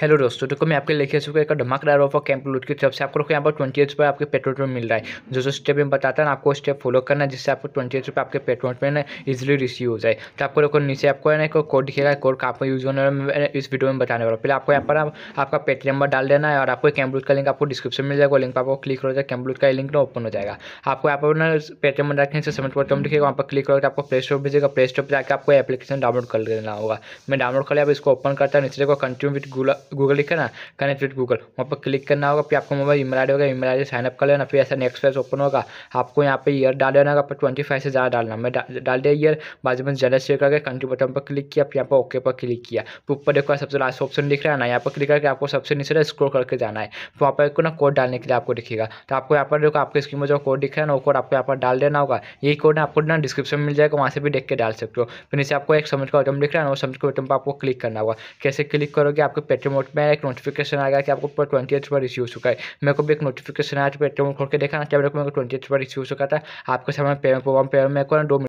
hello दोस्तों देखो मैं आपके लिखे चुका एक धमाकेदार ऑफर कैंप लूट की तरफ से आपको यहाँ पर ट्वेंटी एट रुपये आपके पेट्रोल पर मिल रहा है जो जो स्टेप मैं बताता हूँ आपको स्टेप फॉलो करना है जिससे आपको ट्वेंटी एट रुपये आपके पेट्रोल पर ना इजीली रिसीव हो जाए तो आपको देखो नीचे आपको है ना एक कोड दिखेगा कोड का आपको यूज होने इस वीडियो में बताने वाला पहले आपको यहाँ पर आपका पेटी नंबर डाल देना है और आपको कैंप लूट का लिंक आपको डिस्क्रिप्शन मिल जाएगा लिंक पर आपको क्लिक हो जाएगा कैंप लूट का लिंक ना ओपन हो जाएगा आपको यहाँ पर ना पेटीएम डाल के से समझ पर दिखेगा वहाँ पर क्लिक होगा तो आपको प्ले स्टोर भेजेगा प्ले स्टोर पर जाकर आपको एप्लीकेशन डाउनलोड कर लेना होगा मैं डाउनलोड कर लिया इसको ओपन करता है नीचे देखो कंटिन्यू विथ गूगल गूगल लिखा ना कनेक्ट विद गूगल वहाँ पर क्लिक करना होगा फिर आपको मोबाइल आई होगा साइन साइनअप कर लेना फिर ऐसा नेक्स्ट पेज ओपन होगा आपको यहाँ पे ईयर डाल देना होगा ट्वेंटी फाइव से ज़्यादा डालना मैं डाल दिया ईयर बाद में जनरल शेयर करके कंट्री बटन पर क्लिक किया फिर यहाँ पर ओके पर क्लिक किया तो ऊपर देखो सबसे लास्ट ऑप्शन दिख रहा है ना यहाँ पर क्लिक करके आपको सबसे नीचे स्क्रोल करके जाना है तो वहाँ पर ना कोड डालने के लिए आपको दिखेगा तो आपको यहाँ पर देखो आपके स्क्रीन में जो कोड दिख रहा है ना वो कोड आपको यहाँ पर डाल देना होगा यही कोड आपको ना डिस्क्रिप्शन मिल जाएगा वहाँ से भी देख के डाल सकते हो फिर नीचे आपको एक समझ का आइटम दिख रहा है ना वो समझ के आइटम पर आपको क्लिक करना होगा कैसे क्लिक करोगे आपके पेट्रोल रिमोट में एक नोटिफिकेशन आएगा कि आपको पूरा ट्वेंटी एथ पर इश्यू हो चुका है मेरे को भी एक नोटिफिकेशन आया तो पेटीएम खोल के देखा ना क्या मेरे को ट्वेंटी एथ पर इश्यू हो चुका था आपके सामने पेमेंट प्रोग्राम पेमेंट मेरे को दो